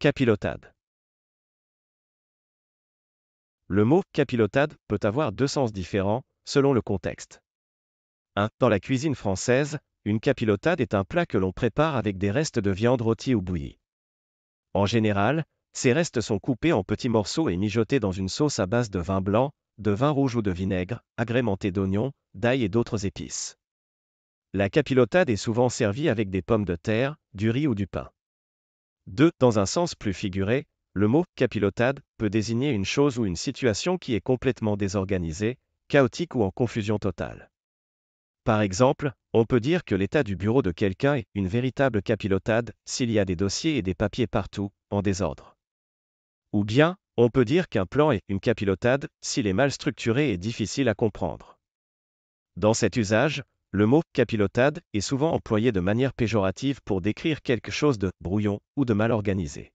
Capilotade. Le mot capilotade peut avoir deux sens différents, selon le contexte. 1. Dans la cuisine française, une capilotade est un plat que l'on prépare avec des restes de viande rôtie ou bouillie. En général, ces restes sont coupés en petits morceaux et mijotés dans une sauce à base de vin blanc, de vin rouge ou de vinaigre, agrémentée d'oignons, d'ail et d'autres épices. La capilotade est souvent servie avec des pommes de terre, du riz ou du pain. 2. Dans un sens plus figuré, le mot capilotade peut désigner une chose ou une situation qui est complètement désorganisée, chaotique ou en confusion totale. Par exemple, on peut dire que l'état du bureau de quelqu'un est une véritable capilotade s'il y a des dossiers et des papiers partout, en désordre. Ou bien, on peut dire qu'un plan est une capilotade s'il est mal structuré et difficile à comprendre. Dans cet usage, le mot capilotade est souvent employé de manière péjorative pour décrire quelque chose de brouillon ou de mal organisé.